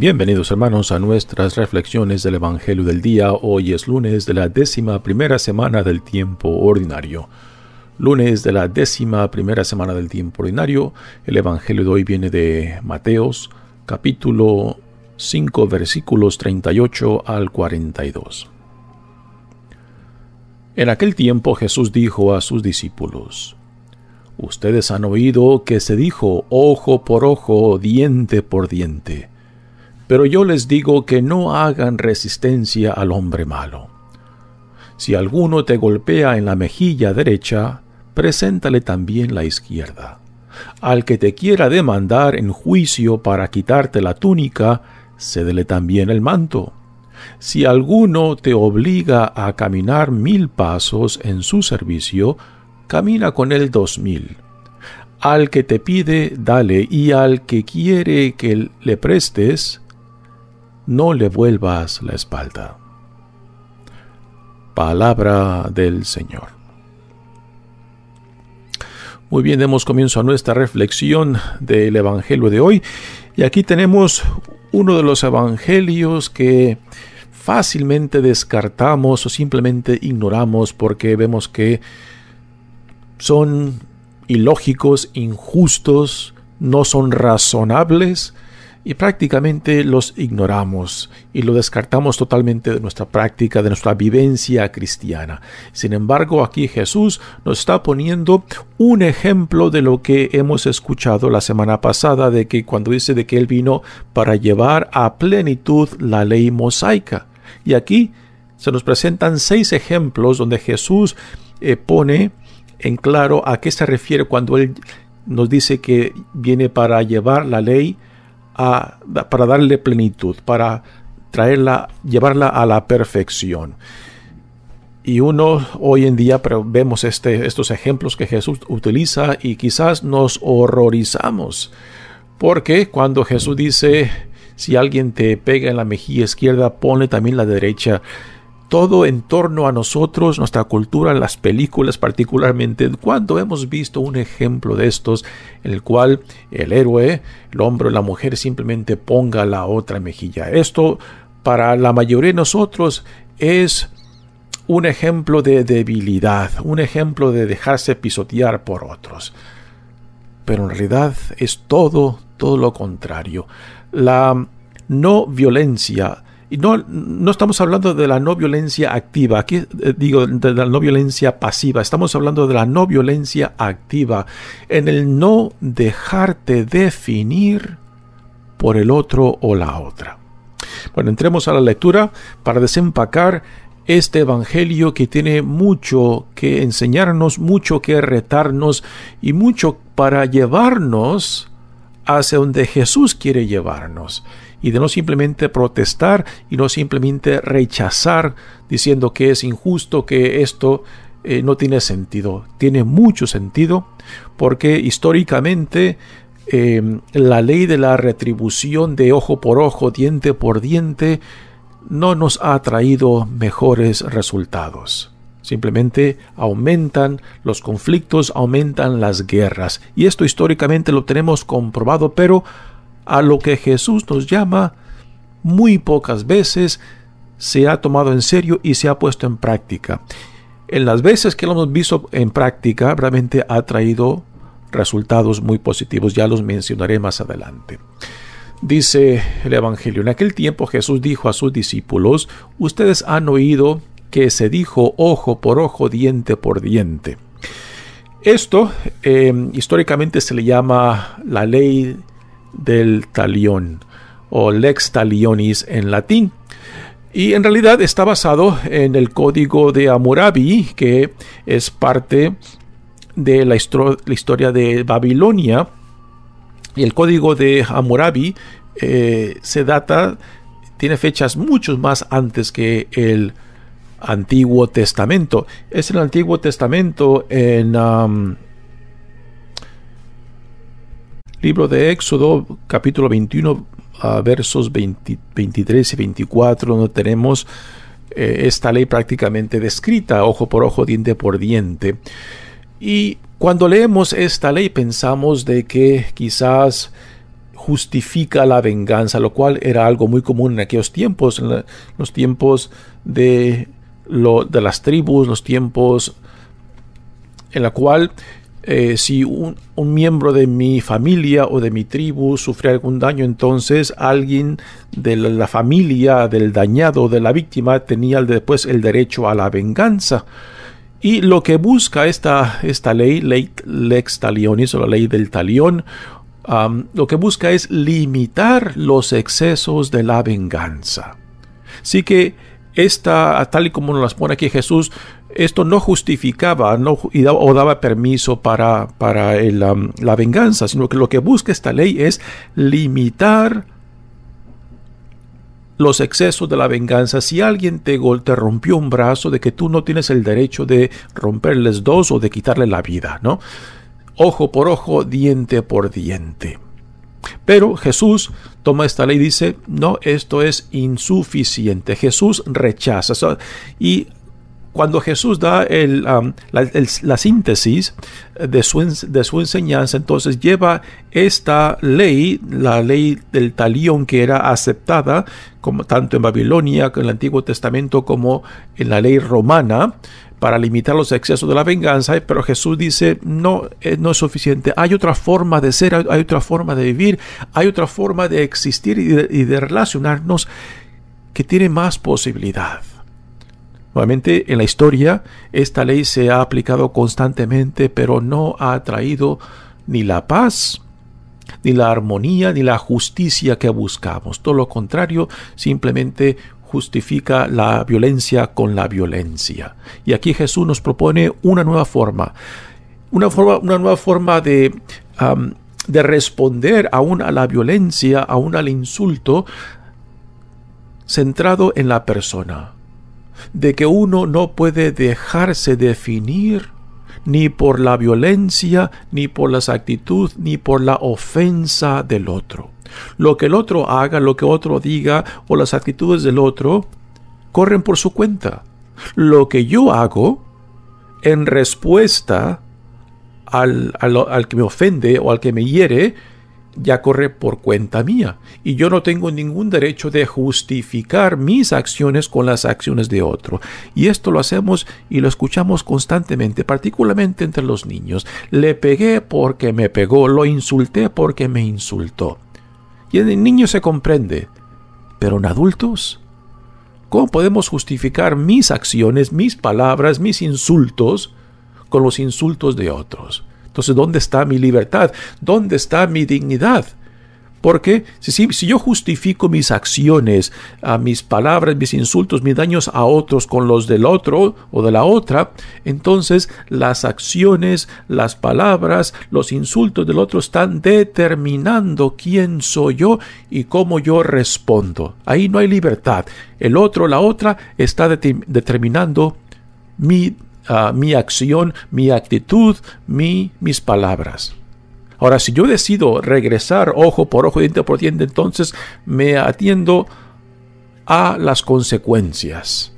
Bienvenidos hermanos a nuestras reflexiones del Evangelio del día. Hoy es lunes de la décima primera semana del tiempo ordinario. Lunes de la décima primera semana del tiempo ordinario. El Evangelio de hoy viene de Mateos, capítulo 5, versículos 38 al 42. En aquel tiempo Jesús dijo a sus discípulos, Ustedes han oído que se dijo ojo por ojo, diente por diente. Pero yo les digo que no hagan resistencia al hombre malo. Si alguno te golpea en la mejilla derecha, preséntale también la izquierda. Al que te quiera demandar en juicio para quitarte la túnica, cédele también el manto. Si alguno te obliga a caminar mil pasos en su servicio, camina con él dos mil. Al que te pide, dale, y al que quiere que le prestes, no le vuelvas la espalda. Palabra del Señor. Muy bien, demos comienzo a nuestra reflexión del Evangelio de hoy. Y aquí tenemos uno de los Evangelios que fácilmente descartamos o simplemente ignoramos porque vemos que son ilógicos, injustos, no son razonables, y prácticamente los ignoramos y lo descartamos totalmente de nuestra práctica, de nuestra vivencia cristiana. Sin embargo, aquí Jesús nos está poniendo un ejemplo de lo que hemos escuchado la semana pasada, de que cuando dice de que Él vino para llevar a plenitud la ley mosaica. Y aquí se nos presentan seis ejemplos donde Jesús eh, pone en claro a qué se refiere cuando Él nos dice que viene para llevar la ley para darle plenitud, para traerla, llevarla a la perfección. Y uno hoy en día vemos este, estos ejemplos que Jesús utiliza y quizás nos horrorizamos. Porque cuando Jesús dice, si alguien te pega en la mejilla izquierda, pone también la derecha todo en torno a nosotros, nuestra cultura, las películas particularmente, cuando hemos visto un ejemplo de estos en el cual el héroe, el hombre o la mujer simplemente ponga la otra mejilla. Esto para la mayoría de nosotros es un ejemplo de debilidad, un ejemplo de dejarse pisotear por otros. Pero en realidad es todo, todo lo contrario. La no violencia, y no, no estamos hablando de la no violencia activa, aquí eh, digo de la no violencia pasiva, estamos hablando de la no violencia activa, en el no dejarte definir por el otro o la otra. Bueno, entremos a la lectura para desempacar este Evangelio que tiene mucho que enseñarnos, mucho que retarnos y mucho para llevarnos hacia donde Jesús quiere llevarnos y de no simplemente protestar y no simplemente rechazar diciendo que es injusto, que esto eh, no tiene sentido. Tiene mucho sentido porque históricamente em, la ley de la retribución de ojo por ojo, diente por diente, no nos ha traído mejores resultados. Simplemente aumentan los conflictos, aumentan las guerras. Y esto históricamente lo tenemos comprobado, pero a lo que Jesús nos llama, muy pocas veces se ha tomado en serio y se ha puesto en práctica. En las veces que lo hemos visto en práctica, realmente ha traído resultados muy positivos, ya los mencionaré más adelante. Dice el Evangelio, en aquel tiempo Jesús dijo a sus discípulos, ustedes han oído que se dijo ojo por ojo, diente por diente. Esto eh, históricamente se le llama la ley del talión o lex talionis en latín. Y en realidad está basado en el código de Hammurabi, que es parte de la, historia de Babilonia. Y el código de Hammurabi eh, se data, tiene fechas mucho más antes que el Antiguo Testamento. Es el Antiguo Testamento en... Libro de Éxodo, capítulo 21, ah, versos 23 y 24, donde tenemos eh, esta ley prácticamente descrita, ojo por ojo, diente por diente. Y cuando leemos esta ley pensamos de que quizás justifica la venganza, lo cual era algo muy común en aquellos tiempos, en los tiempos de, de las tribus, los tiempos en la cual eh, si un, miembro de mi familia o de mi tribu sufre algún daño, entonces alguien de la familia del dañado, de la víctima, tenía después el derecho a la venganza. Y lo que busca esta, esta ley, ley, lex talionis o la ley del talión, lo que busca es limitar los excesos de la venganza. Así que esta, tal y como nos las pone aquí Jesús, esto no justificaba o daba permiso para, um, la venganza, sino que lo que busca esta ley es limitar los excesos de la venganza. Si alguien te, te rompió un brazo, de que tú no tienes el derecho de romperles dos o de quitarle la vida, ¿no? Ojo por ojo, diente por diente. Pero Jesús toma esta ley y dice, no, esto es insuficiente. Jesús rechaza. Y cuando Jesús da um, la, síntesis de su, enseñanza, entonces lleva esta ley, la ley del talión que era aceptada como, tanto en Babilonia, en el Antiguo Testamento, como en la ley romana, para limitar los excesos de la venganza, pero Jesús dice, no, eh, no es suficiente, hay otra forma de ser, hay otra forma de vivir, hay otra forma de existir y de, y de relacionarnos que tiene más posibilidad. Nuevamente, en la historia esta ley se ha aplicado constantemente, pero no ha traído ni la paz, ni la armonía, ni la justicia que buscamos. Todo lo contrario, simplemente justifica la violencia con la violencia. Y aquí Jesús nos propone una nueva forma, una, forma, una nueva forma de... de responder aún a la violencia, aún al insulto, centrado en la persona, de que uno no puede dejarse definir ni por la violencia, ni por las actitudes, ni por la ofensa del otro. Lo que el otro haga, lo que otro diga o las actitudes del otro corren por su cuenta. Lo que yo hago en respuesta al, al que me ofende o al que me hiere ya corre por cuenta mía y yo no tengo ningún derecho de justificar mis acciones con las acciones de otro. Y esto lo hacemos y lo escuchamos constantemente, particularmente entre los niños. Le pegué porque me pegó, lo insulté porque me insultó. Y en el niño se comprende, pero en adultos... ¿Cómo podemos justificar mis acciones, mis palabras, mis insultos con los insultos de otros? Entonces, ¿dónde está mi libertad? ¿Dónde está mi dignidad? Porque si, yo justifico mis acciones, a mis palabras, mis insultos, mis daños a otros con los del otro o de la otra, entonces las acciones, las palabras, los insultos del otro están determinando quién soy yo y cómo yo respondo. Ahí no hay libertad. El otro, la otra, está determinando mi Ah, mi acción, mi actitud, mi, mis palabras. Ahora, si yo decido regresar ojo por ojo, diente por diente, entonces me atiendo a las consecuencias.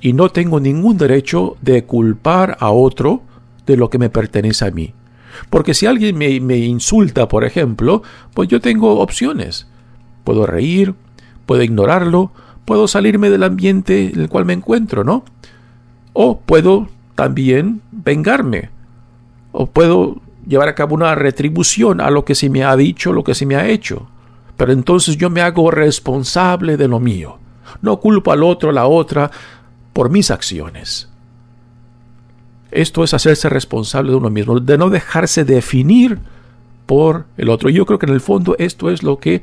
Y no tengo ningún derecho de culpar a otro de lo que me pertenece a mí. Porque si alguien me, me insulta, por ejemplo, pues yo tengo opciones. Puedo reír, puedo ignorarlo, puedo salirme del ambiente en el cual me encuentro, ¿no? O puedo también vengarme. O puedo llevar a cabo una retribución a lo que se me ha dicho, lo que se me ha hecho. Pero entonces yo me hago responsable de lo mío. No culpo al otro, a la otra, por mis acciones. Esto es hacerse responsable de uno mismo, de no dejarse definir por el otro. Yo creo que en el fondo esto es lo que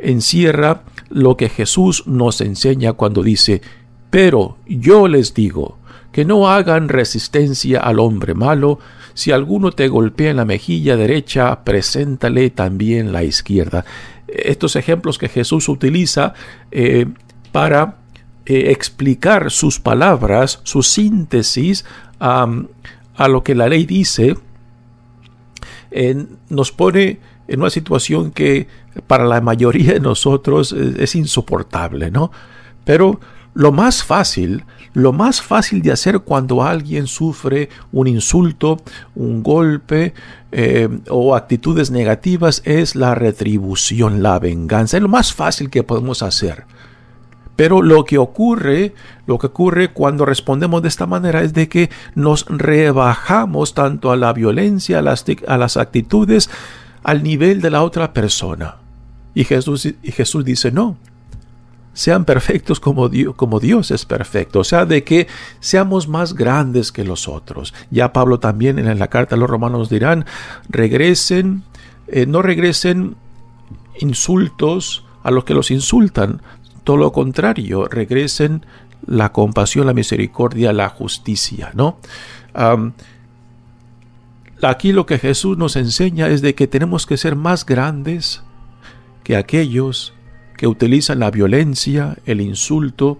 encierra lo que Jesús nos enseña cuando dice, pero yo les digo, que no hagan resistencia al hombre malo. Si alguno te golpea en la mejilla derecha, preséntale también la izquierda. Estos ejemplos que Jesús utiliza eh, para eh, explicar sus palabras, su síntesis a lo que la ley dice, eh, nos pone en una situación que para la mayoría de nosotros es insoportable, ¿no? Pero lo más fácil, lo más fácil de hacer cuando alguien sufre un insulto, un golpe eh, o actitudes negativas es la retribución, la venganza. Es lo más fácil que podemos hacer. Pero lo que ocurre, lo que ocurre cuando respondemos de esta manera es de que nos rebajamos tanto a la violencia, a las, a las actitudes, al nivel de la otra persona. Y Jesús, y Jesús dice, no, sean perfectos como Dios, como Dios es perfecto, o sea, de que seamos más grandes que los otros. Ya Pablo también en la carta a los romanos dirán, regresen, eh, no regresen insultos a los que los insultan, todo lo contrario, regresen la compasión, la misericordia, la justicia, ¿no? aquí lo que Jesús nos enseña es de que tenemos que ser más grandes que aquellos que utilizan la violencia, el insulto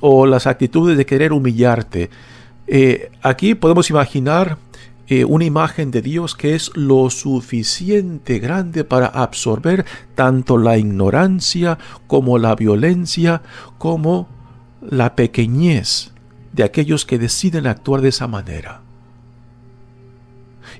o las actitudes de querer humillarte. Eh, aquí podemos imaginar eh, una imagen de Dios que es lo suficiente grande para absorber tanto la ignorancia como la violencia, como la pequeñez de aquellos que deciden actuar de esa manera.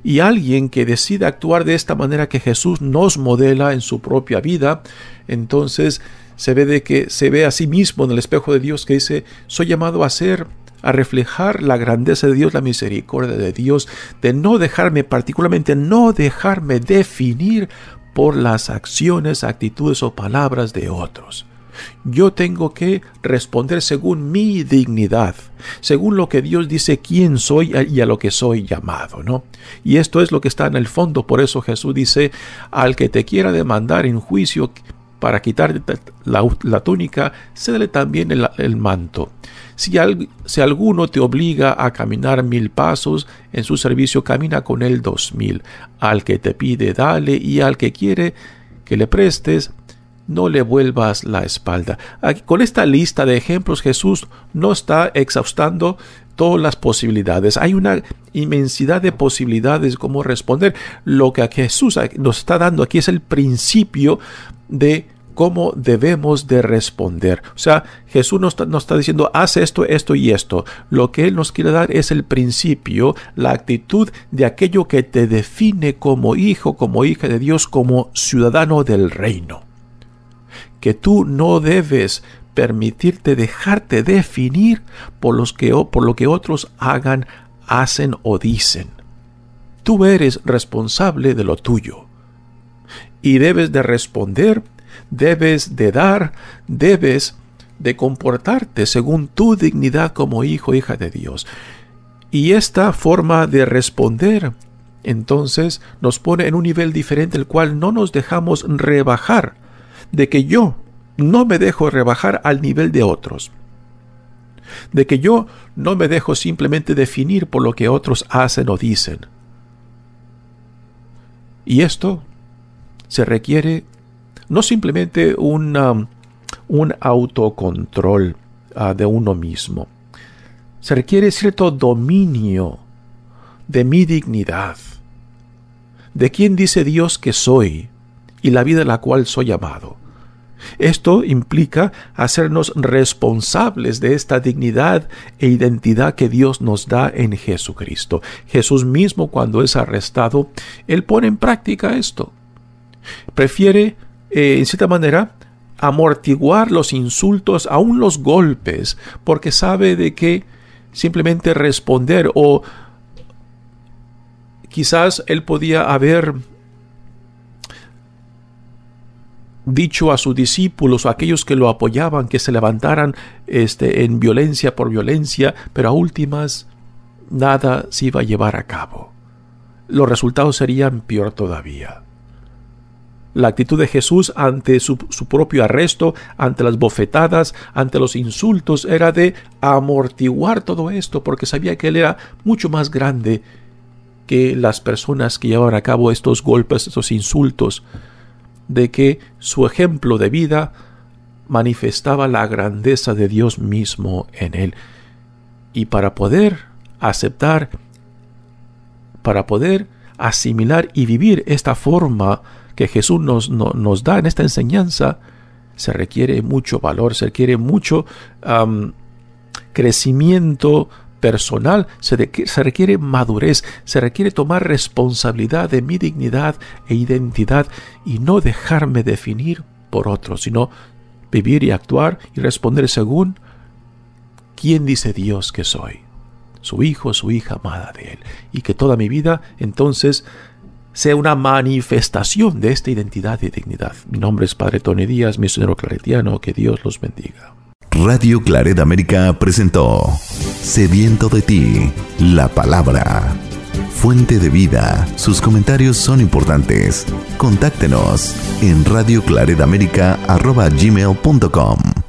Y alguien que decida actuar de esta manera que Jesús nos modela en su propia vida, entonces se ve de que se ve a sí mismo en el espejo de Dios que dice, soy llamado a ser a reflejar la grandeza de Dios, la misericordia de Dios, de no dejarme, particularmente no dejarme definir por las acciones, actitudes o palabras de otros. Yo tengo que responder según mi dignidad, según lo que Dios dice quién soy y a lo que soy llamado, ¿no? Y esto es lo que está en el fondo, por eso Jesús dice, al que te quiera demandar en juicio para quitar la, túnica, cédele también el, manto. Si, si, alguno te obliga a caminar mil pasos, en su servicio camina con él dos mil. Al que te pide, dale, y al que quiere que le prestes, no le vuelvas la espalda. con esta lista de ejemplos Jesús no está exhaustando todas las posibilidades. Hay una inmensidad de posibilidades cómo responder. Lo que Jesús nos está dando aquí es el principio de cómo debemos de responder. O sea, Jesús no nos está, diciendo, haz esto, esto y esto. Lo que Él nos quiere dar es el principio, la actitud de aquello que te define como hijo, como hija de Dios, como ciudadano del reino que tú no debes permitirte dejarte definir por, los que, por lo que otros hagan, hacen o dicen. Tú eres responsable de lo tuyo. Y debes de responder, debes de dar, debes de comportarte según tu dignidad como hijo, hija de Dios. Y esta forma de responder entonces nos pone en un nivel diferente el cual no nos dejamos rebajar de que yo no me dejo rebajar al nivel de otros, de que yo no me dejo simplemente definir por lo que otros hacen o dicen. Y esto se requiere no simplemente un autocontrol ah, de uno mismo, se requiere cierto dominio de mi dignidad, de quién dice Dios que soy y la vida en la cual soy amado. Esto implica hacernos responsables de esta dignidad e identidad que Dios nos da en Jesucristo. Jesús mismo cuando es arrestado, él pone en práctica esto. Prefiere, eh, en cierta manera, amortiguar los insultos, aún los golpes, porque sabe de que simplemente responder o quizás él podía haber dicho a sus discípulos, a aquellos que lo apoyaban, que se levantaran este, en violencia por violencia, pero a últimas nada se iba a llevar a cabo. Los resultados serían peor todavía. La actitud de Jesús ante su, su propio arresto, ante las bofetadas, ante los insultos, era de amortiguar todo esto, porque sabía que él era mucho más grande que las personas que llevaban a cabo estos golpes, estos insultos, de que su ejemplo de vida manifestaba la grandeza de Dios mismo en él. Y para poder aceptar, para poder asimilar y vivir esta forma que Jesús nos, nos da en esta enseñanza, se requiere mucho valor, se requiere mucho crecimiento personal, se, requiere madurez, se requiere tomar responsabilidad de mi dignidad e identidad y no dejarme definir por otro, sino vivir y actuar y responder según quién dice Dios que soy, su hijo, su hija amada de Él, y que toda mi vida entonces sea una manifestación de esta identidad y dignidad. Mi nombre es Padre Tony Díaz, señor claretiano, que Dios los bendiga. Radio Claret América presentó Sediento de ti, la palabra. Fuente de vida, sus comentarios son importantes. Contáctenos en radioclaretamérica.com